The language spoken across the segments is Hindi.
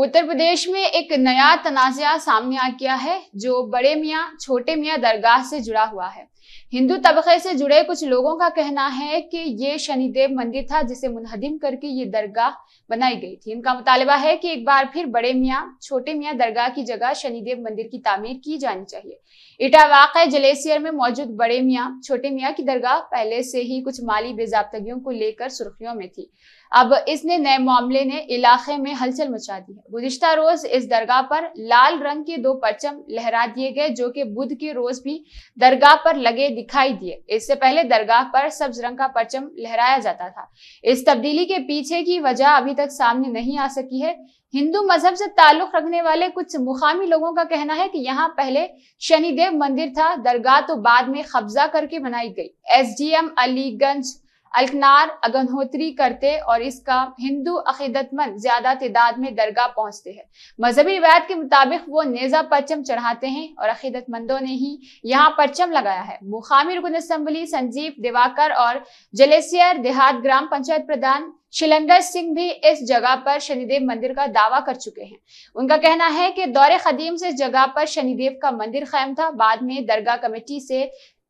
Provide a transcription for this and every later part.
उत्तर प्रदेश में एक नया तनाजा सामने आ गया है जो बड़े मियाँ छोटे मियाँ दरगाह से जुड़ा हुआ है हिंदू तबके से जुड़े कुछ लोगों का कहना है कि ये शनिदेव मंदिर था जिसे मुनहदिम करके ये दरगाह बनाई गई थी इनका मुतालबा है कि एक बार फिर बड़े मियाँ छोटे मियाँ दरगाह की जगह शनिदेव मंदिर की तामीर की जानी चाहिए इटा वाक़ जलेसियर में मौजूद बड़े मियाँ छोटे मियाँ की दरगाह पहले से ही कुछ माली बेजाबतगियों को लेकर सुर्खियों में थी अब इसने नए मामले ने इलाके में हलचल मचा दी है गुजशत रोज इस दरगाह पर लाल रंग के दो परचम लहरा दिए गए जो कि बुध के रोज भी दरगाह पर लगे दिखाई दिए इससे पहले दरगाह पर सब्ज रंग का परचम लहराया जाता था इस तब्दीली के पीछे की वजह अभी तक सामने नहीं आ सकी है हिंदू मजहब से ताल्लुक रखने वाले कुछ मुकामी लोगों का कहना है कि यहाँ पहले शनिदेव मंदिर था दरगाह तो बाद में कब्जा करके बनाई गई एम अलीगंज अलकनार अगनहोत्री करते और इसका हिंदू अकीदतमंद ज्यादा तादाद में दरगाह पहुंचते हैं मजहबी रिवायत के मुताबिक वो नेजा परचम चढ़ाते हैं और अकीदतमंदों ने ही यहाँ परचम लगाया है मुकामी रुकन असम्बली संजीव दिवाकर और जलेसियर देहात ग्राम पंचायत प्रधान शिलंदर सिंह भी इस जगह पर शनिदेव मंदिर का दावा कर चुके हैं उनका कहना है कि दौरे कदीम से इस जगह पर शनिदेव का मंदिर कायम था बाद में दरगाह कमेटी से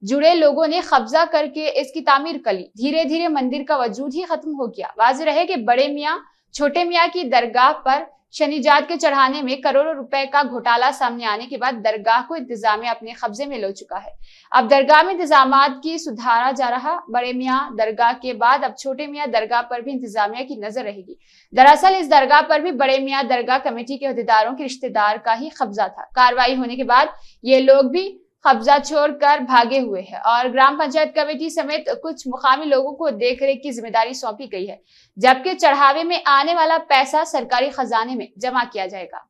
जुड़े लोगों ने कब्जा करके इसकी तामीर कर ली धीरे धीरे मंदिर का वजूद ही खत्म हो गया वाज रहे कि बड़े मियाँ छोटे मियाँ की दरगाह पर शनिजात के चढ़ाने में करोड़ों रुपए का घोटाला सामने आने के बाद दरगाह को इंतजामिया अपने कब्जे में लो चुका है अब दरगाह में इंतजाम की सुधारा जा रहा बड़े मियाँ दरगाह के बाद अब छोटे मियाँ दरगाह पर भी इंतजामिया की नजर रहेगी दरअसल इस दरगाह पर भी बड़े मियाँ दरगाह कमेटी के अहदेदारों के रिश्तेदार का ही कब्जा था कार्रवाई होने के बाद ये लोग भी कब्जा छोड़कर भागे हुए हैं और ग्राम पंचायत कमेटी समेत कुछ मुकामी लोगों को देखरेख की जिम्मेदारी सौंपी गई है जबकि चढ़ावे में आने वाला पैसा सरकारी खजाने में जमा किया जाएगा